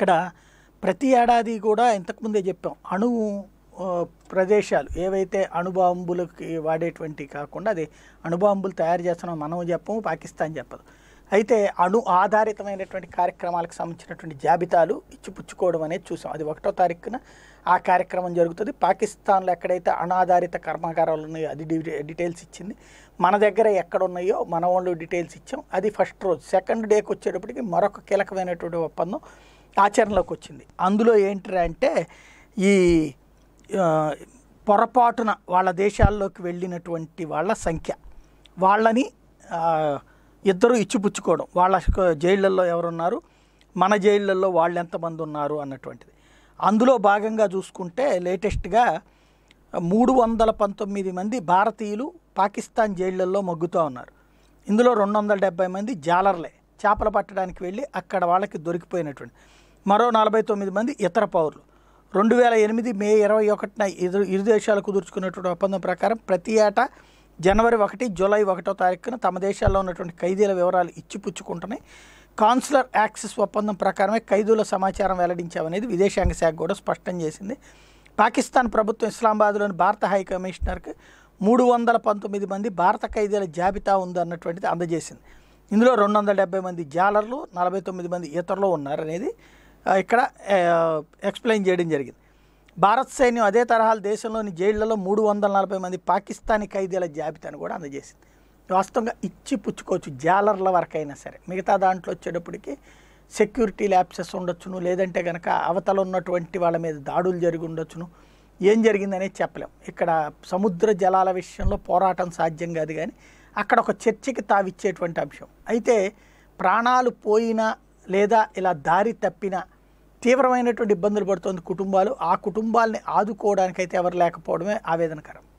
ఇక్కడ ప్రతి ఏడాది కూడా ఇంతకుముందే చెప్పాం అణువు ప్రదేశాలు ఏవైతే అణుబాంబులకి వాడేటువంటి కాకుండా అది అణుబాంబులు తయారు చేస్తున్నాం మనం చెప్పము పాకిస్తాన్ చెప్పదు అయితే అణు ఆధారితమైనటువంటి కార్యక్రమాలకు సంబంధించినటువంటి జాబితాలు ఇచ్చిపుచ్చుకోవడం అనేది చూసాం అది ఒకటో తారీఖున ఆ కార్యక్రమం జరుగుతుంది పాకిస్తాన్లో ఎక్కడైతే అణాధారిత కర్మాగారాలు ఉన్నాయో అది డీటెయిల్స్ ఇచ్చింది మన దగ్గర ఎక్కడ ఉన్నాయో మన వాళ్ళు డీటెయిల్స్ ఇచ్చాం అది ఫస్ట్ రోజు సెకండ్ డేకి వచ్చేటప్పటికి మరొక కీలకమైనటువంటి ఒప్పందం ఆచరణలోకి వచ్చింది అందులో ఏంటంటే అంటే ఈ పొరపాటున వాళ్ళ దేశాల్లోకి వెళ్ళినటువంటి వాళ్ళ సంఖ్య వాళ్ళని ఇద్దరు ఇచ్చిపుచ్చుకోవడం వాళ్ళ జైళ్ళల్లో ఎవరున్నారు మన జైళ్ళల్లో వాళ్ళు ఎంతమంది ఉన్నారు అన్నటువంటిది అందులో భాగంగా చూసుకుంటే లేటెస్ట్గా మూడు వందల పంతొమ్మిది మంది భారతీయులు పాకిస్తాన్ జైళ్ళల్లో మగ్గుతూ ఉన్నారు ఇందులో రెండు వందల డెబ్బై మంది జాలర్లే చేపలు పట్టడానికి వెళ్ళి అక్కడ వాళ్ళకి దొరికిపోయినటువంటి మరో నలభై తొమ్మిది మంది ఇతర పౌరులు రెండు వేల ఎనిమిది మే ఇరవై ఒకటిన ఇరు ఇరు దేశాలు కుదుర్చుకున్నటువంటి ఒప్పందం ప్రకారం ప్రతి ఏటా జనవరి ఒకటి జూలై ఒకటో తారీఖున తమ దేశాల్లో ఉన్నటువంటి ఖైదీల వివరాలు ఇచ్చిపుచ్చుకుంటున్నాయి కాన్సులర్ యాక్సెస్ ఒప్పందం ప్రకారమే ఖైదీల సమాచారం వెల్లడించామనేది విదేశాంగ శాఖ కూడా స్పష్టం చేసింది పాకిస్తాన్ ప్రభుత్వం ఇస్లామాబాద్లోని భారత హై కమిషనర్కి మూడు వందల పంతొమ్మిది మంది భారత ఖైదీల జాబితా ఉందన్నటువంటిది అందజేసింది ఇందులో రెండు వందల డెబ్బై మంది జాలర్లు నలభై తొమ్మిది మంది ఇతరులు ఉన్నారనేది ఇక్కడ ఎక్స్ప్లెయిన్ చేయడం జరిగింది భారత్ సైన్యం అదే తరహాలు దేశంలోని జైళ్లలో మూడు వందల నలభై మంది పాకిస్తానీ ఖైదీల జాబితాను కూడా అందజేసింది వాస్తవంగా ఇచ్చి పుచ్చుకోవచ్చు జాలర్ల వరకైనా సరే మిగతా దాంట్లో వచ్చేటప్పటికి సెక్యూరిటీ ల్యాప్సెస్ ఉండొచ్చును లేదంటే కనుక అవతల ఉన్నటువంటి వాళ్ళ మీద దాడులు జరిగి ఉండొచ్చును ఏం జరిగిందనేది చెప్పలేం ఇక్కడ సముద్ర జలాల విషయంలో పోరాటం సాధ్యం కాదు కానీ అక్కడ ఒక చర్చకి తావిచ్చేటువంటి అంశం అయితే ప్రాణాలు పోయినా లేదా ఇలా దారి తప్పిన తీవ్రమైనటువంటి ఇబ్బందులు పడుతోంది కుటుంబాలు ఆ కుటుంబాలని ఆదుకోవడానికైతే ఎవరు లేకపోవడమే ఆవేదనకరం